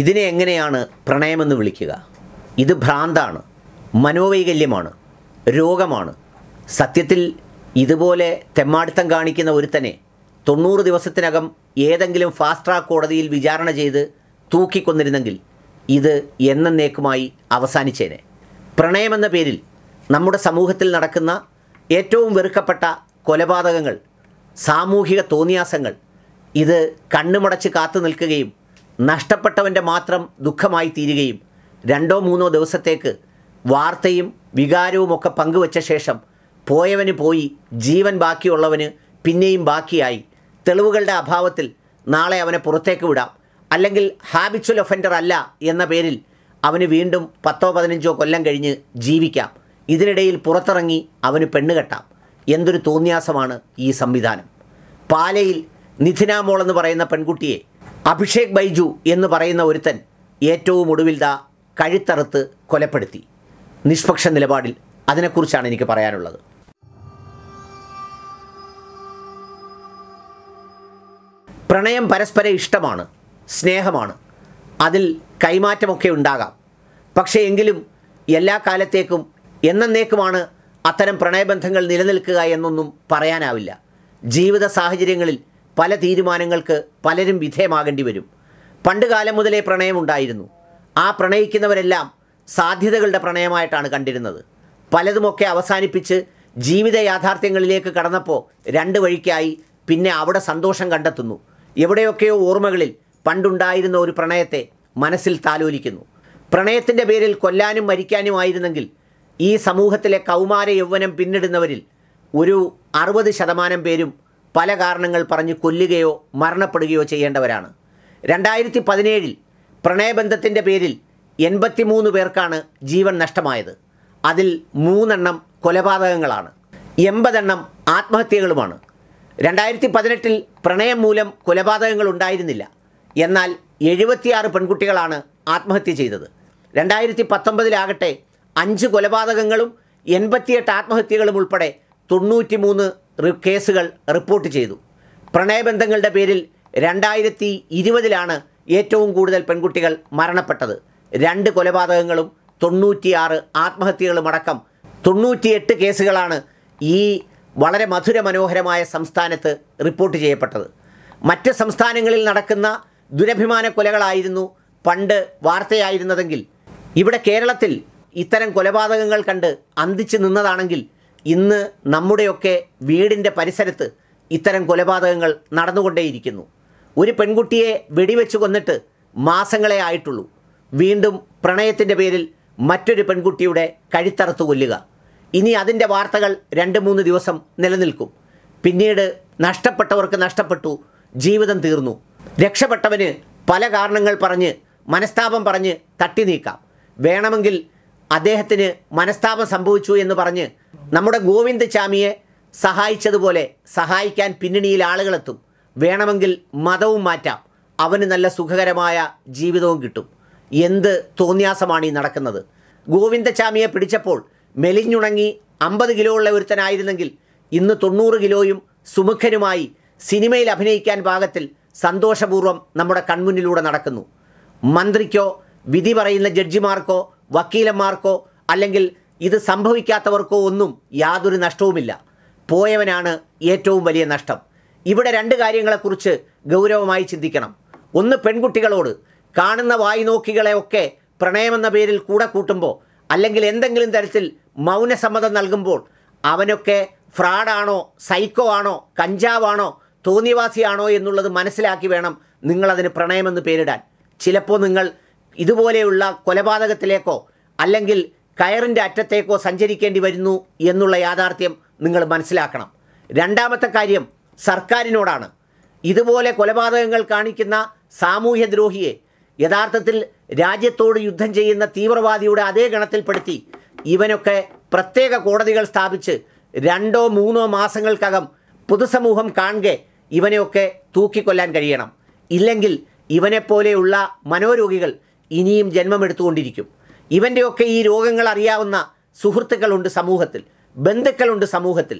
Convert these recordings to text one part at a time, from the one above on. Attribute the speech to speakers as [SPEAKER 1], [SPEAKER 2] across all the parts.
[SPEAKER 1] ഇതിനെ എങ്ങനെയാണ് പ്രണയമെന്ന് വിളിക്കുക ഇത് ഭ്രാന്താണ് മനോവൈകല്യമാണ് രോഗമാണ് സത്യത്തിൽ ഇതുപോലെ തെമ്മാടിത്തം കാണിക്കുന്ന ഒരുത്തനെ തൊണ്ണൂറ് ദിവസത്തിനകം ഏതെങ്കിലും ഫാസ്റ്റ് ട്രാക്ക് കോടതിയിൽ വിചാരണ ചെയ്ത് തൂക്കിക്കൊന്നിരുന്നെങ്കിൽ ഇത് എന്നേക്കുമായി അവസാനിച്ചേനെ പ്രണയമെന്ന പേരിൽ നമ്മുടെ സമൂഹത്തിൽ നടക്കുന്ന ഏറ്റവും വെറുക്കപ്പെട്ട കൊലപാതകങ്ങൾ സാമൂഹിക തോന്നിയാസങ്ങൾ ഇത് കണ്ണുമടച്ച് കാത്തു നിൽക്കുകയും നഷ്ടപ്പെട്ടവൻ്റെ മാത്രം ദുഃഖമായി തീരുകയും രണ്ടോ മൂന്നോ ദിവസത്തേക്ക് വാർത്തയും ഒക്കെ പങ്കുവച്ച ശേഷം പോയവന് പോയി ജീവൻ ബാക്കിയുള്ളവന് പിന്നെയും ബാക്കിയായി തെളിവുകളുടെ അഭാവത്തിൽ നാളെ അവനെ പുറത്തേക്ക് വിടാം അല്ലെങ്കിൽ ഹാബിച്വൽ ഒഫൻഡർ അല്ല എന്ന പേരിൽ അവന് വീണ്ടും പത്തോ പതിനഞ്ചോ കൊല്ലം കഴിഞ്ഞ് ജീവിക്കാം ഇതിനിടയിൽ പുറത്തിറങ്ങി അവന് പെണ്ണുകെട്ടാം എന്തൊരു തോന്നിയാസമാണ് ഈ സംവിധാനം പാലയിൽ നിഥിനാമോൾ എന്ന് പറയുന്ന പെൺകുട്ടിയെ അഭിഷേക് ബൈജു എന്ന് പറയുന്ന ഒരുത്തൻ ഏറ്റവും ഒടുവിൽ ദ കഴുത്തറുത്ത് കൊലപ്പെടുത്തി നിഷ്പക്ഷ നിലപാടിൽ അതിനെക്കുറിച്ചാണ് എനിക്ക് പറയാനുള്ളത് പ്രണയം പരസ്പര ഇഷ്ടമാണ് സ്നേഹമാണ് അതിൽ കൈമാറ്റമൊക്കെ ഉണ്ടാകാം പക്ഷേ എങ്കിലും എല്ലാ കാലത്തേക്കും എന്നേക്കുമാണ് അത്തരം പ്രണയബന്ധങ്ങൾ നിലനിൽക്കുക എന്നൊന്നും പറയാനാവില്ല ജീവിത സാഹചര്യങ്ങളിൽ പല തീരുമാനങ്ങൾക്ക് പലരും വിധേയമാകേണ്ടി വരും പണ്ട് കാലം മുതലേ പ്രണയമുണ്ടായിരുന്നു ആ പ്രണയിക്കുന്നവരെല്ലാം സാധ്യതകളുടെ പ്രണയമായിട്ടാണ് കണ്ടിരുന്നത് പലതുമൊക്കെ അവസാനിപ്പിച്ച് ജീവിത യാഥാർത്ഥ്യങ്ങളിലേക്ക് കടന്നപ്പോൾ രണ്ട് വഴിക്കായി പിന്നെ അവിടെ സന്തോഷം കണ്ടെത്തുന്നു എവിടെയൊക്കെയോ ഓർമ്മകളിൽ പണ്ടുണ്ടായിരുന്ന ഒരു പ്രണയത്തെ മനസ്സിൽ താലോലിക്കുന്നു പ്രണയത്തിൻ്റെ പേരിൽ കൊല്ലാനും മരിക്കാനുമായിരുന്നെങ്കിൽ ഈ സമൂഹത്തിലെ കൗമാര യൗവനം പിന്നിടുന്നവരിൽ ഒരു അറുപത് ശതമാനം പേരും പല കാരണങ്ങൾ പറഞ്ഞ് കൊല്ലുകയോ മരണപ്പെടുകയോ ചെയ്യേണ്ടവരാണ് രണ്ടായിരത്തി പതിനേഴിൽ പ്രണയബന്ധത്തിൻ്റെ പേരിൽ എൺപത്തിമൂന്ന് പേർക്കാണ് ജീവൻ നഷ്ടമായത് അതിൽ മൂന്നെണ്ണം കൊലപാതകങ്ങളാണ് എൺപതെണ്ണം ആത്മഹത്യകളുമാണ് രണ്ടായിരത്തി പതിനെട്ടിൽ പ്രണയം മൂലം കൊലപാതകങ്ങൾ ഉണ്ടായിരുന്നില്ല എന്നാൽ എഴുപത്തിയാറ് പെൺകുട്ടികളാണ് ആത്മഹത്യ ചെയ്തത് രണ്ടായിരത്തി പത്തൊമ്പതിലാകട്ടെ അഞ്ച് കൊലപാതകങ്ങളും എൺപത്തിയെട്ട് ആത്മഹത്യകളും ഉൾപ്പെടെ തൊണ്ണൂറ്റിമൂന്ന് കേസുകൾ റിപ്പോർട്ട് ചെയ്തു പ്രണയബന്ധങ്ങളുടെ പേരിൽ രണ്ടായിരത്തി ഇരുപതിലാണ് ഏറ്റവും കൂടുതൽ പെൺകുട്ടികൾ മരണപ്പെട്ടത് രണ്ട് കൊലപാതകങ്ങളും തൊണ്ണൂറ്റിയാറ് ആത്മഹത്യകളുമടക്കം തൊണ്ണൂറ്റിയെട്ട് കേസുകളാണ് ഈ വളരെ മധുര മനോഹരമായ സംസ്ഥാനത്ത് റിപ്പോർട്ട് ചെയ്യപ്പെട്ടത് മറ്റ് സംസ്ഥാനങ്ങളിൽ നടക്കുന്ന ദുരഭിമാന കൊലകളായിരുന്നു പണ്ട് വാർത്തയായിരുന്നതെങ്കിൽ ഇവിടെ കേരളത്തിൽ ഇത്തരം കൊലപാതകങ്ങൾ കണ്ട് അന്തിച്ചു നിന്നതാണെങ്കിൽ ഇന്ന് നമ്മുടെയൊക്കെ വീടിൻ്റെ പരിസരത്ത് ഇത്തരം കൊലപാതകങ്ങൾ നടന്നുകൊണ്ടേയിരിക്കുന്നു ഒരു പെൺകുട്ടിയെ വെടിവെച്ച് കൊന്നിട്ട് മാസങ്ങളെ ആയിട്ടുള്ളൂ വീണ്ടും പ്രണയത്തിൻ്റെ പേരിൽ മറ്റൊരു പെൺകുട്ടിയുടെ കഴുത്തറത്ത് കൊല്ലുക ഇനി അതിൻ്റെ വാർത്തകൾ രണ്ട് മൂന്ന് ദിവസം നിലനിൽക്കും പിന്നീട് നഷ്ടപ്പെട്ടവർക്ക് നഷ്ടപ്പെട്ടു ജീവിതം തീർന്നു രക്ഷപ്പെട്ടവന് പല കാരണങ്ങൾ പറഞ്ഞ് മനസ്താപം പറഞ്ഞ് തട്ടി നീക്കാം വേണമെങ്കിൽ അദ്ദേഹത്തിന് മനസ്താപം സംഭവിച്ചു എന്ന് പറഞ്ഞ് നമ്മുടെ ഗോവിന്ദ് ചാമിയെ സഹായിച്ചതുപോലെ സഹായിക്കാൻ പിന്നണിയിൽ ആളുകളെത്തും വേണമെങ്കിൽ മതവും മാറ്റാം അവന് നല്ല സുഖകരമായ ജീവിതവും കിട്ടും എന്ത് തോന്നിയാസമാണ് ഈ നടക്കുന്നത് ഗോവിന്ദചാമിയെ പിടിച്ചപ്പോൾ മെലിഞ്ഞുണങ്ങി അമ്പത് കിലോ ഉള്ള ഒരുത്തനായിരുന്നെങ്കിൽ ഇന്ന് തൊണ്ണൂറ് കിലോയും സുമുഖനുമായി സിനിമയിൽ അഭിനയിക്കാൻ പാകത്തിൽ സന്തോഷപൂർവ്വം നമ്മുടെ കൺമുന്നിലൂടെ നടക്കുന്നു മന്ത്രിക്കോ വിധി പറയുന്ന ജഡ്ജിമാർക്കോ വക്കീലന്മാർക്കോ അല്ലെങ്കിൽ ഇത് സംഭവിക്കാത്തവർക്കോ ഒന്നും യാതൊരു നഷ്ടവുമില്ല പോയവനാണ് ഏറ്റവും വലിയ നഷ്ടം ഇവിടെ രണ്ട് കാര്യങ്ങളെക്കുറിച്ച് ഗൗരവമായി ചിന്തിക്കണം ഒന്ന് പെൺകുട്ടികളോട് കാണുന്ന വായി നോക്കികളെയൊക്കെ പ്രണയമെന്ന പേരിൽ കൂടെ കൂട്ടുമ്പോൾ അല്ലെങ്കിൽ എന്തെങ്കിലും തരത്തിൽ മൗനസമ്മതം നൽകുമ്പോൾ അവനൊക്കെ ഫ്രാഡാണോ സൈക്കോ ആണോ കഞ്ചാവാണോ തോന്നിവാസിയാണോ എന്നുള്ളത് മനസ്സിലാക്കി വേണം നിങ്ങളതിന് പ്രണയമെന്ന് പേരിടാൻ ചിലപ്പോൾ നിങ്ങൾ ഇതുപോലെയുള്ള കൊലപാതകത്തിലേക്കോ അല്ലെങ്കിൽ കയറിൻ്റെ അറ്റത്തേക്കോ സഞ്ചരിക്കേണ്ടി വരുന്നു എന്നുള്ള യാഥാർത്ഥ്യം നിങ്ങൾ മനസ്സിലാക്കണം രണ്ടാമത്തെ കാര്യം സർക്കാരിനോടാണ് ഇതുപോലെ കൊലപാതകങ്ങൾ കാണിക്കുന്ന സാമൂഹ്യദ്രോഹിയെ യഥാർത്ഥത്തിൽ രാജ്യത്തോട് യുദ്ധം ചെയ്യുന്ന തീവ്രവാദിയുടെ അതേ ഗണത്തിൽപ്പെടുത്തി ഇവനൊക്കെ പ്രത്യേക കോടതികൾ സ്ഥാപിച്ച് രണ്ടോ മൂന്നോ മാസങ്ങൾക്കകം പൊതുസമൂഹം കാണുക ഇവനെയൊക്കെ തൂക്കിക്കൊല്ലാൻ കഴിയണം ഇല്ലെങ്കിൽ ഇവനെപ്പോലെയുള്ള മനോരോഗികൾ ഇനിയും ജന്മമെടുത്തുകൊണ്ടിരിക്കും ഇവൻ്റെയൊക്കെ ഈ രോഗങ്ങൾ അറിയാവുന്ന സുഹൃത്തുക്കളുണ്ട് സമൂഹത്തിൽ ബന്ധുക്കളുണ്ട് സമൂഹത്തിൽ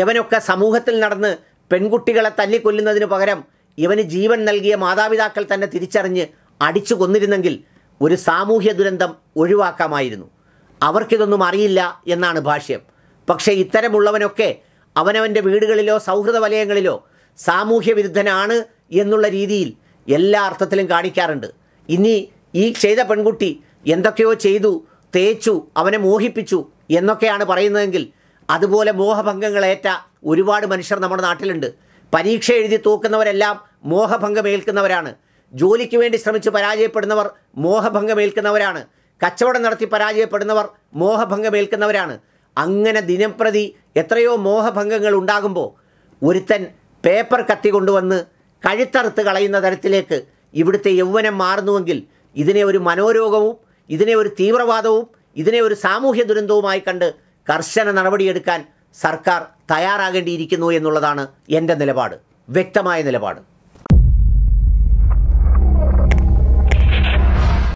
[SPEAKER 1] ഇവനൊക്കെ സമൂഹത്തിൽ നടന്ന് പെൺകുട്ടികളെ തല്ലിക്കൊല്ലുന്നതിന് പകരം ഇവന് ജീവൻ നൽകിയ മാതാപിതാക്കൾ തന്നെ തിരിച്ചറിഞ്ഞ് അടിച്ചു കൊന്നിരുന്നെങ്കിൽ ഒരു സാമൂഹ്യ ദുരന്തം ഒഴിവാക്കാമായിരുന്നു അവർക്കിതൊന്നും അറിയില്ല എന്നാണ് ഭാഷ്യം പക്ഷേ ഇത്തരമുള്ളവനൊക്കെ അവനവൻ്റെ വീടുകളിലോ സൗഹൃദ വലയങ്ങളിലോ സാമൂഹ്യ വിരുദ്ധനാണ് എന്നുള്ള രീതിയിൽ എല്ലാ അർത്ഥത്തിലും കാണിക്കാറുണ്ട് ഇനി ഈ ചെയ്ത പെൺകുട്ടി എന്തൊക്കെയോ ചെയ്തു തേച്ചു അവനെ മോഹിപ്പിച്ചു എന്നൊക്കെയാണ് പറയുന്നതെങ്കിൽ അതുപോലെ മോഹഭംഗങ്ങളേറ്റ ഒരുപാട് മനുഷ്യർ നമ്മുടെ നാട്ടിലുണ്ട് പരീക്ഷ എഴുതി തൂക്കുന്നവരെല്ലാം മോഹഭംഗമേൽക്കുന്നവരാണ് ജോലിക്ക് വേണ്ടി ശ്രമിച്ച് പരാജയപ്പെടുന്നവർ മോഹഭംഗമേൽക്കുന്നവരാണ് കച്ചവടം നടത്തി പരാജയപ്പെടുന്നവർ മോഹഭംഗമേൽക്കുന്നവരാണ് അങ്ങനെ ദിനംപ്രതി എത്രയോ മോഹഭംഗങ്ങൾ ഉണ്ടാകുമ്പോൾ ഒരുത്തൻ പേപ്പർ കത്തി കൊണ്ടുവന്ന് കഴുത്തറുത്ത് കളയുന്ന തരത്തിലേക്ക് ഇവിടുത്തെ യൗവനം മാറുന്നുവെങ്കിൽ ഇതിനെ ഒരു മനോരോഗവും ഇതിനെ ഒരു തീവ്രവാദവും ഇതിനെ ഒരു സാമൂഹ്യ ദുരന്തവുമായി കണ്ട് കർശന നടപടിയെടുക്കാൻ സർക്കാർ തയ്യാറാകേണ്ടിയിരിക്കുന്നു എന്നുള്ളതാണ് എൻ്റെ നിലപാട് വ്യക്തമായ നിലപാട്